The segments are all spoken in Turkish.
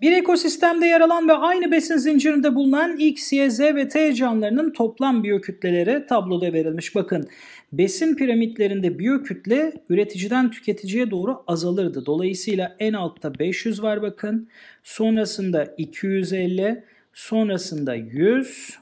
Bir ekosistemde yer alan ve aynı besin zincirinde bulunan X, Y, Z ve T canlılarının toplam biyokütleleri tabloda verilmiş. Bakın besin piramitlerinde biyokütle üreticiden tüketiciye doğru azalırdı. Dolayısıyla en altta 500 var bakın. Sonrasında 250, sonrasında 100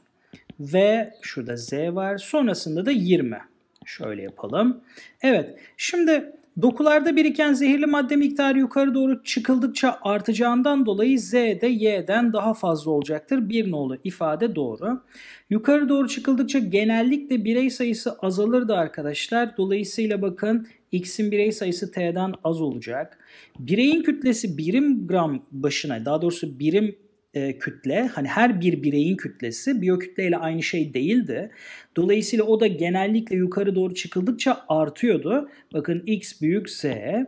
ve şurada Z var. Sonrasında da 20. Şöyle yapalım. Evet şimdi Dokularda biriken zehirli madde miktarı yukarı doğru çıkıldıkça artacağından dolayı Z de Y'den daha fazla olacaktır. Bir nolu ifade doğru. Yukarı doğru çıkıldıkça genellikle birey sayısı azalırdı arkadaşlar. Dolayısıyla bakın X'in birey sayısı T'den az olacak. Bireyin kütlesi birim gram başına daha doğrusu birim e, kütle hani her bir bireyin kütlesi biyokütleyle aynı şey değildi. Dolayısıyla o da genellikle yukarı doğru çıkıldıkça artıyordu. Bakın x büyük s.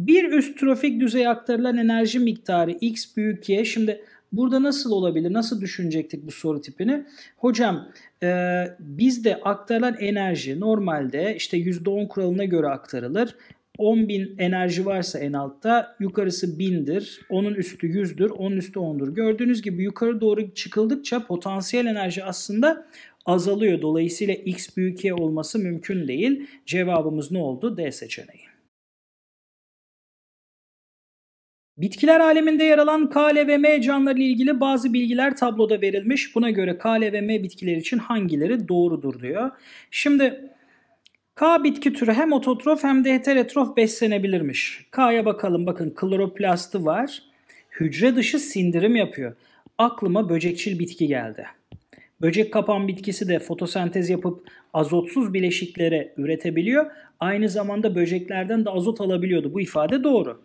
Bir üst trofik düzeye aktarılan enerji miktarı x büyük y. Şimdi burada nasıl olabilir? Nasıl düşünecektik bu soru tipini? Hocam e, bizde aktarılan enerji normalde işte %10 kuralına göre aktarılır. 10.000 enerji varsa en altta yukarısı 1000'dir. Onun üstü 100'dür. Onun üstü 10'dur. Gördüğünüz gibi yukarı doğru çıkıldıkça potansiyel enerji aslında azalıyor. Dolayısıyla x büyük y olması mümkün değil. Cevabımız ne oldu? D seçeneği. Bitkiler aleminde yer alan K, L ve M canlıları ile ilgili bazı bilgiler tabloda verilmiş. Buna göre K, L ve M bitkiler için hangileri doğrudur diyor. Şimdi K bitki türü hem ototrof hem de heterotrof beslenebilirmiş. K'ya bakalım bakın kloroplastı var. Hücre dışı sindirim yapıyor. Aklıma böcekçil bitki geldi. Böcek kapan bitkisi de fotosentez yapıp azotsuz bileşiklere üretebiliyor. Aynı zamanda böceklerden de azot alabiliyordu. Bu ifade doğru.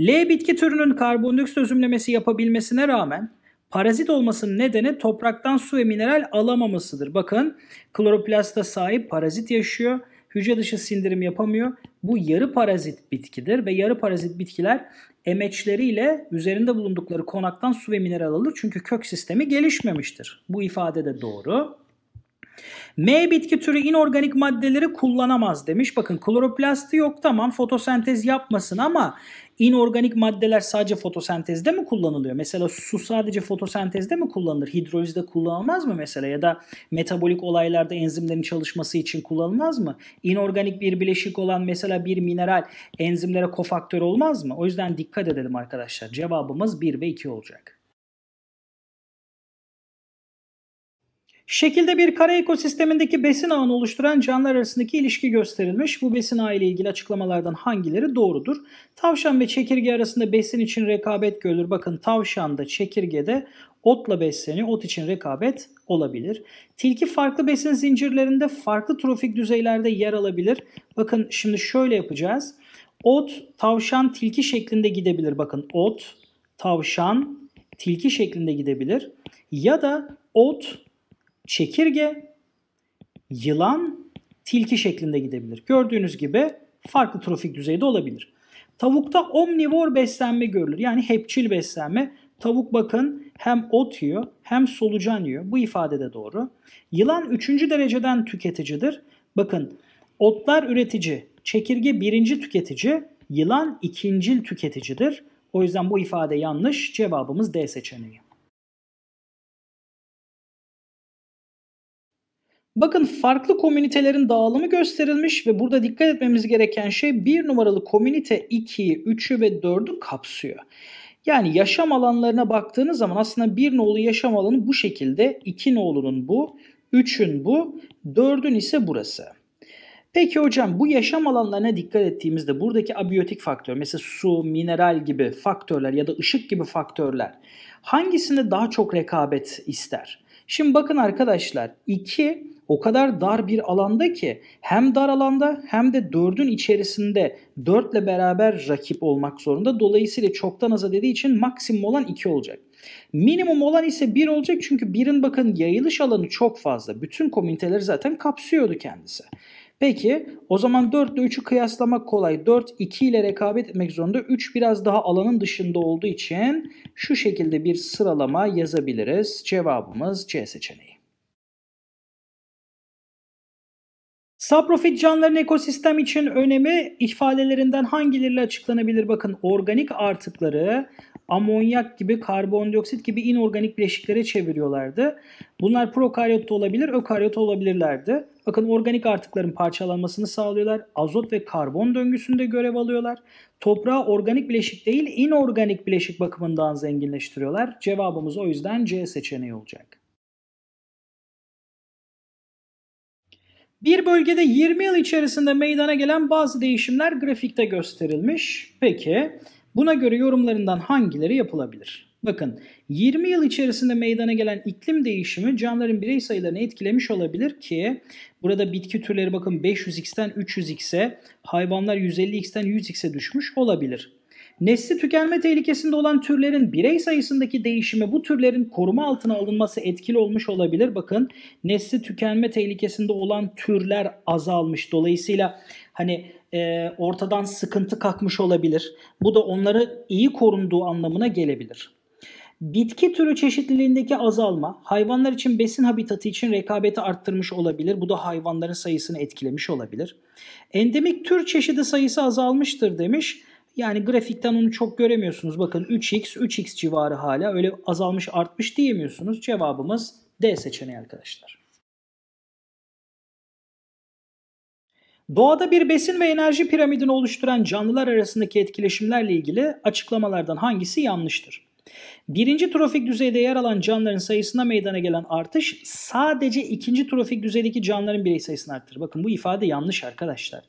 L bitki türünün karbondioksit özümlemesi yapabilmesine rağmen parazit olmasının nedeni topraktan su ve mineral alamamasıdır. Bakın kloroplasta sahip parazit yaşıyor hücre dışı sindirim yapamıyor. Bu yarı parazit bitkidir ve yarı parazit bitkiler emeçleriyle üzerinde bulundukları konaktan su ve mineral alır çünkü kök sistemi gelişmemiştir. Bu ifade de doğru. M bitki türü inorganik maddeleri kullanamaz demiş. Bakın kloroplasti yok tamam fotosentez yapmasın ama Inorganik maddeler sadece fotosentezde mi kullanılıyor? Mesela su sadece fotosentezde mi kullanılır? Hidrolizde kullanılmaz mı mesela? Ya da metabolik olaylarda enzimlerin çalışması için kullanılmaz mı? İnorganik bir bileşik olan mesela bir mineral enzimlere kofaktör olmaz mı? O yüzden dikkat edelim arkadaşlar. Cevabımız 1 ve 2 olacak. Şekilde bir kara ekosistemindeki besin ağını oluşturan canlılar arasındaki ilişki gösterilmiş. Bu besin ağı ile ilgili açıklamalardan hangileri doğrudur? Tavşan ve çekirge arasında besin için rekabet görülür. Bakın tavşanda, çekirgede otla besleniyor. Ot için rekabet olabilir. Tilki farklı besin zincirlerinde farklı trofik düzeylerde yer alabilir. Bakın şimdi şöyle yapacağız. Ot, tavşan, tilki şeklinde gidebilir. Bakın ot, tavşan, tilki şeklinde gidebilir. Ya da ot, çekirge, yılan, tilki şeklinde gidebilir. Gördüğünüz gibi farklı trofik düzeyde olabilir. Tavukta omnivor beslenme görülür. Yani hepçil beslenme. Tavuk bakın hem ot yiyor hem solucan yiyor. Bu ifade de doğru. Yılan üçüncü dereceden tüketicidir. Bakın otlar üretici, çekirge birinci tüketici, yılan ikincil tüketicidir. O yüzden bu ifade yanlış. Cevabımız D seçeneği. Bakın farklı komünitelerin dağılımı gösterilmiş ve burada dikkat etmemiz gereken şey bir numaralı komünite 2'yi, 3'ü ve 4'ü kapsıyor. Yani yaşam alanlarına baktığınız zaman aslında bir nolu yaşam alanı bu şekilde, iki nolunun bu, üçün bu, dördün ise burası. Peki hocam bu yaşam alanlarına dikkat ettiğimizde buradaki abiyotik faktör mesela su, mineral gibi faktörler ya da ışık gibi faktörler hangisinde daha çok rekabet ister? Şimdi bakın arkadaşlar 2 o kadar dar bir alanda ki hem dar alanda hem de 4'ün içerisinde 4 ile beraber rakip olmak zorunda. Dolayısıyla çoktan aza dediği için maksimum olan 2 olacak. Minimum olan ise 1 olacak çünkü 1'in bakın yayılış alanı çok fazla. Bütün komüniteleri zaten kapsıyordu kendisi. Peki o zaman 4 ile 3'ü kıyaslamak kolay. 4 2 ile rekabet etmek zorunda. 3 biraz daha alanın dışında olduğu için şu şekilde bir sıralama yazabiliriz. Cevabımız C seçeneği. Saprofit canlıların ekosistem için önemi ifadelerinden hangileriyle açıklanabilir? Bakın organik artıkları amonyak gibi, karbondioksit gibi inorganik bileşiklere çeviriyorlardı. Bunlar prokaryot da olabilir, ökaryot olabilirlerdi. Bakın organik artıkların parçalanmasını sağlıyorlar. Azot ve karbon döngüsünde görev alıyorlar. Toprağı organik bileşik değil, inorganik bileşik bakımından zenginleştiriyorlar. Cevabımız o yüzden C seçeneği olacak. Bir bölgede 20 yıl içerisinde meydana gelen bazı değişimler grafikte gösterilmiş. Peki Buna göre yorumlarından hangileri yapılabilir? Bakın 20 yıl içerisinde meydana gelen iklim değişimi canlıların birey sayılarını etkilemiş olabilir ki burada bitki türleri bakın 500x'ten 300x'e, hayvanlar 150x'ten 100x'e düşmüş olabilir. Nesli tükenme tehlikesinde olan türlerin birey sayısındaki değişimi bu türlerin koruma altına alınması etkili olmuş olabilir. Bakın nesli tükenme tehlikesinde olan türler azalmış. Dolayısıyla hani e, ortadan sıkıntı kalkmış olabilir. Bu da onları iyi korunduğu anlamına gelebilir. Bitki türü çeşitliliğindeki azalma hayvanlar için besin habitatı için rekabeti arttırmış olabilir. Bu da hayvanların sayısını etkilemiş olabilir. Endemik tür çeşidi sayısı azalmıştır demiş. Yani grafikten onu çok göremiyorsunuz. Bakın 3x 3x civarı hala öyle azalmış artmış diyemiyorsunuz. Cevabımız D seçeneği arkadaşlar. Doğada bir besin ve enerji piramidini oluşturan canlılar arasındaki etkileşimlerle ilgili açıklamalardan hangisi yanlıştır? Birinci trofik düzeyde yer alan canlıların sayısına meydana gelen artış sadece ikinci trofik düzeydeki canlıların birey sayısını arttırır. Bakın bu ifade yanlış arkadaşlar.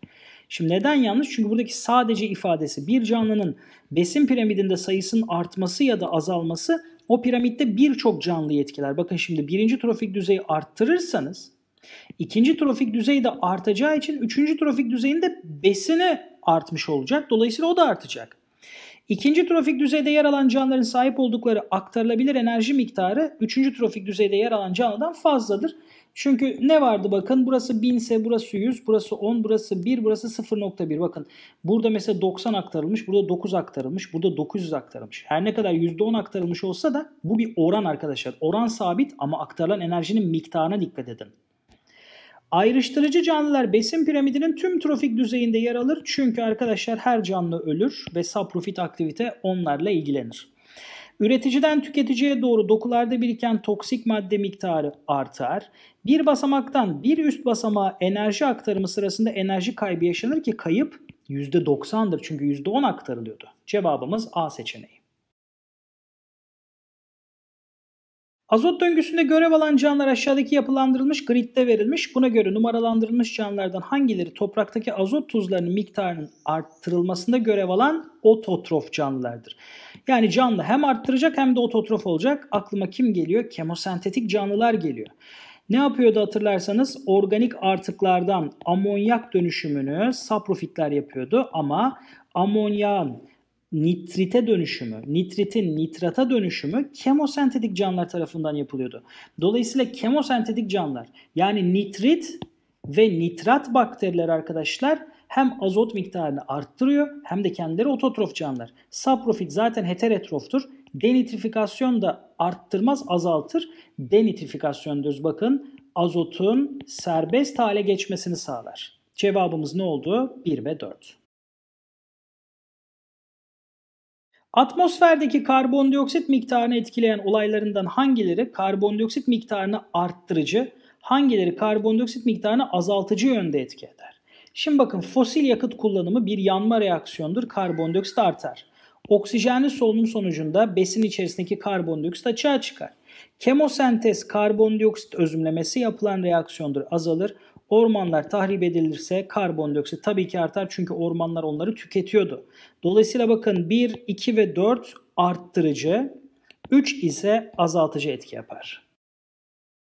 Şimdi neden yanlış? Çünkü buradaki sadece ifadesi bir canlının besin piramidinde sayısının artması ya da azalması o piramitte birçok canlıyı etkiler. Bakın şimdi birinci trofik düzeyi arttırırsanız İkinci trofik düzeyi de artacağı için üçüncü trofik düzeyinde besini artmış olacak. Dolayısıyla o da artacak. İkinci trofik düzeyde yer alan canlıların sahip oldukları aktarılabilir enerji miktarı üçüncü trofik düzeyde yer alan canlıdan fazladır. Çünkü ne vardı bakın burası 1000 ise burası 100, burası 10, burası 1, burası 0.1. Bakın burada mesela 90 aktarılmış, burada 9 aktarılmış, burada 900 aktarılmış. Her ne kadar %10 aktarılmış olsa da bu bir oran arkadaşlar. Oran sabit ama aktarılan enerjinin miktarına dikkat edin. Ayrıştırıcı canlılar besin piramidinin tüm trofik düzeyinde yer alır. Çünkü arkadaşlar her canlı ölür ve saprofit aktivite onlarla ilgilenir. Üreticiden tüketiciye doğru dokularda biriken toksik madde miktarı artar. Bir basamaktan bir üst basamağa enerji aktarımı sırasında enerji kaybı yaşanır ki kayıp %90'dır çünkü %10 aktarılıyordu. Cevabımız A seçeneği. Azot döngüsünde görev alan canlılar aşağıdaki yapılandırılmış gridde verilmiş. Buna göre numaralandırılmış canlılardan hangileri topraktaki azot tuzlarının miktarının arttırılmasında görev alan ototrof canlılardır. Yani canlı hem arttıracak hem de ototrof olacak. Aklıma kim geliyor? Kemosentetik canlılar geliyor. Ne yapıyordu hatırlarsanız organik artıklardan amonyak dönüşümünü saprofitler yapıyordu ama amonyağın nitrite dönüşümü, nitritin nitrata dönüşümü kemosentetik canlılar tarafından yapılıyordu. Dolayısıyla kemosentetik canlılar yani nitrit ve nitrat bakteriler arkadaşlar hem azot miktarını arttırıyor hem de kendileri ototrof canlılar. Saprofit zaten heterotroftur. Denitrifikasyon da arttırmaz azaltır. Denitrifikasyon diyoruz bakın azotun serbest hale geçmesini sağlar. Cevabımız ne oldu? 1 ve 4. Atmosferdeki karbondioksit miktarını etkileyen olaylarından hangileri karbondioksit miktarını arttırıcı, hangileri karbondioksit miktarını azaltıcı yönde etki eder? Şimdi bakın fosil yakıt kullanımı bir yanma reaksiyondur. Karbondioksit artar. Oksijenli solunum sonucunda besin içerisindeki karbondioksit açığa çıkar. Kemosentez karbondioksit özümlemesi yapılan reaksiyondur azalır. Ormanlar tahrip edilirse karbondioksit tabii ki artar çünkü ormanlar onları tüketiyordu. Dolayısıyla bakın 1, 2 ve 4 arttırıcı, 3 ise azaltıcı etki yapar.